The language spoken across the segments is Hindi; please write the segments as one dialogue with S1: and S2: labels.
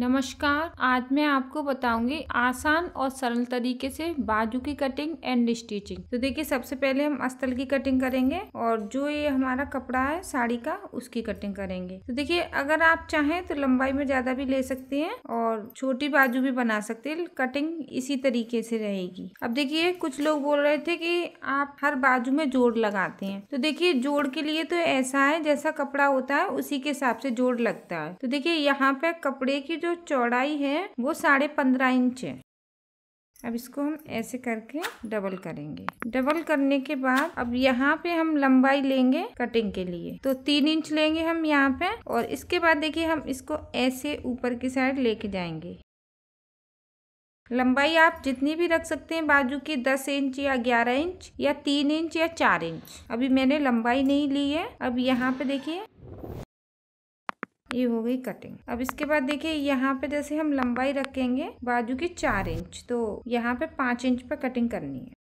S1: नमस्कार आज मैं आपको बताऊंगी आसान और सरल तरीके से बाजू की कटिंग एंड स्टिचिंग तो देखिए सबसे पहले हम अस्तल की कटिंग करेंगे और जो ये हमारा कपड़ा है साड़ी का उसकी कटिंग करेंगे तो देखिए अगर आप चाहें तो लंबाई में ज्यादा भी ले सकते हैं और छोटी बाजू भी बना सकते हैं कटिंग इसी तरीके से रहेगी अब देखिए कुछ लोग बोल रहे थे कि आप हर बाजू में जोड़ लगाते हैं तो देखिए जोड़ के लिए तो ऐसा है जैसा कपड़ा होता है उसी के हिसाब से जोड़ लगता है तो देखिये यहाँ पे कपड़े की जो जो चौड़ाई है वो साढ़े पंद्रह इंच है अब इसको हम ऐसे करके डबल करेंगे डबल करने के बाद अब यहाँ पे हम लंबाई लेंगे कटिंग के लिए तो तीन इंच लेंगे हम यहाँ पे और इसके बाद देखिए हम इसको ऐसे ऊपर की साइड लेके जाएंगे लंबाई आप जितनी भी रख सकते हैं बाजू की दस इंच या ग्यारह इंच या तीन इंच या चार इंच अभी मैंने लंबाई नहीं ली है अब यहाँ पे देखिए ये हो गई कटिंग अब इसके बाद देखिए यहाँ पे जैसे हम लंबाई रखेंगे बाजू की चार इंच तो यहाँ पे पाँच इंच पे कटिंग
S2: करनी
S3: है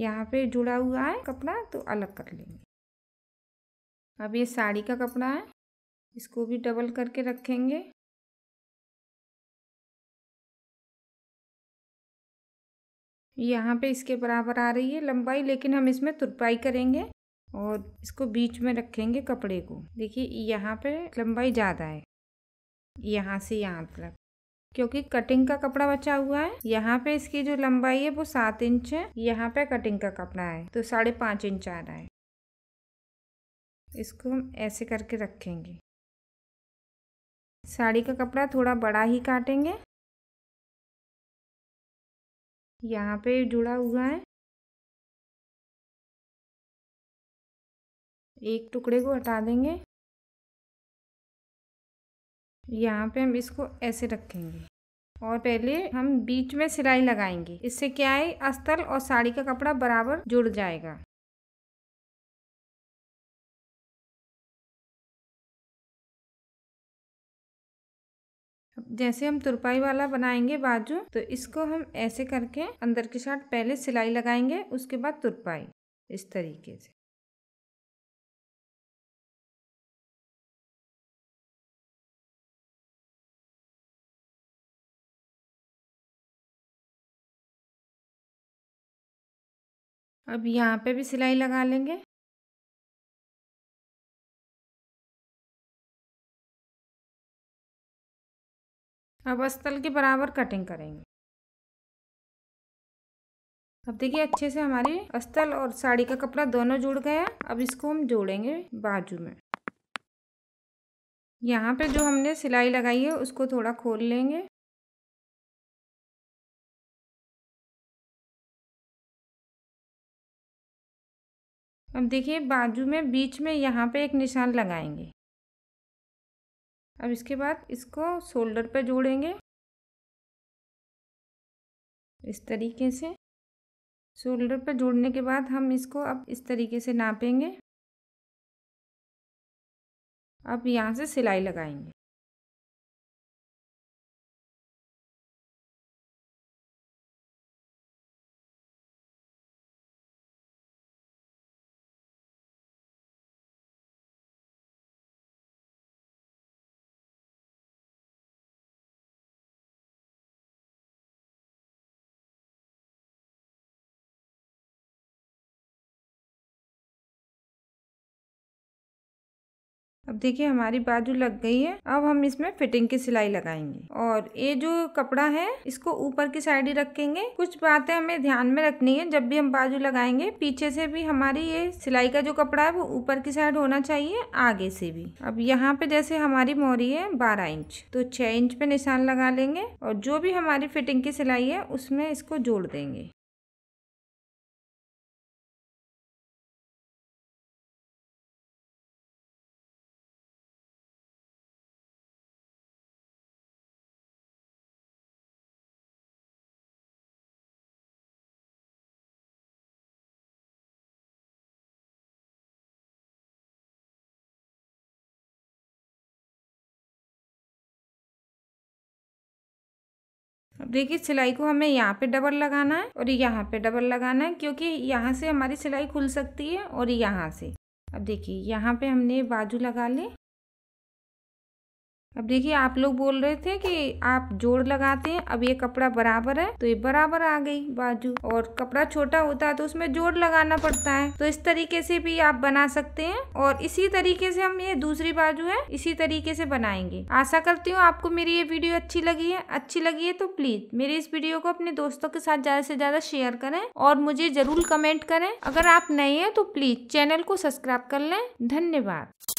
S3: यहाँ पे जुड़ा हुआ है कपड़ा तो अलग कर लेंगे अब ये साड़ी का कपड़ा है इसको भी डबल करके रखेंगे यहाँ पे इसके
S1: बराबर आ रही है लंबाई लेकिन हम इसमें तुरपाई करेंगे और इसको बीच में रखेंगे कपड़े को देखिए यहाँ पे लंबाई ज़्यादा है यहाँ से यहाँ तक क्योंकि कटिंग का कपड़ा बचा हुआ है यहाँ पे इसकी जो लंबाई है वो सात इंच है यहाँ पे कटिंग का कपड़ा है तो साढ़े पाँच इंच आ रहा है इसको
S2: हम ऐसे करके रखेंगे साड़ी का कपड़ा थोड़ा बड़ा ही
S3: काटेंगे यहाँ पे जुड़ा हुआ है एक टुकड़े को हटा देंगे यहाँ पे हम इसको ऐसे
S2: रखेंगे और पहले हम बीच में सिलाई लगाएंगे इससे क्या है अस्तल और साड़ी
S3: का कपड़ा बराबर जुड़ जाएगा जैसे
S1: हम तुरपाई वाला बनाएंगे बाजू तो इसको हम ऐसे करके अंदर के साथ पहले सिलाई
S3: लगाएंगे उसके बाद तुरपाई इस तरीके से अब यहाँ पे भी सिलाई लगा लेंगे अब अस्तल के बराबर कटिंग करेंगे अब देखिए
S1: अच्छे से हमारी अस्तल और साड़ी का कपड़ा दोनों जुड़ गया अब इसको हम जोड़ेंगे बाजू
S3: में यहाँ पे जो हमने सिलाई लगाई है उसको थोड़ा खोल लेंगे अब देखिए बाजू में बीच में यहाँ पे एक
S2: निशान लगाएंगे अब इसके बाद इसको शोल्डर पे जोड़ेंगे इस तरीके से शोल्डर पे जोड़ने के बाद हम इसको अब इस तरीके से नापेंगे
S3: अब यहाँ से सिलाई लगाएंगे अब देखिए हमारी बाजू लग गई है अब हम इसमें फिटिंग की सिलाई लगाएंगे और
S1: ये जो कपड़ा है इसको ऊपर की साइड ही रखेंगे कुछ बातें हमें ध्यान में रखनी है जब भी हम बाजू लगाएंगे पीछे से भी हमारी ये सिलाई का जो कपड़ा है वो ऊपर की साइड होना चाहिए आगे से भी अब यहाँ पे जैसे हमारी मोरी है बारह इंच तो छह इंच पे निशान लगा
S3: लेंगे और जो भी हमारी फिटिंग की सिलाई है उसमें इसको जोड़ देंगे अब देखिए सिलाई को हमें यहाँ पे डबल लगाना है और यहाँ पे डबल लगाना
S1: है क्योंकि यहाँ से हमारी सिलाई खुल सकती है और यहाँ से अब देखिए यहाँ पे हमने बाजू लगा ली अब देखिए आप लोग बोल रहे थे कि आप जोड़ लगाते हैं अब ये कपड़ा बराबर है तो ये बराबर आ गई बाजू और कपड़ा छोटा होता है तो उसमें जोड़ लगाना पड़ता है तो इस तरीके से भी आप बना सकते हैं और इसी तरीके से हम ये दूसरी बाजू है इसी तरीके से बनाएंगे आशा करती हूँ आपको मेरी ये वीडियो अच्छी लगी है अच्छी लगी है तो प्लीज मेरे इस वीडियो को अपने दोस्तों के साथ ज्यादा से ज्यादा शेयर करें और मुझे जरूर कमेंट करें अगर आप नए हैं तो प्लीज चैनल को सब्सक्राइब कर लें धन्यवाद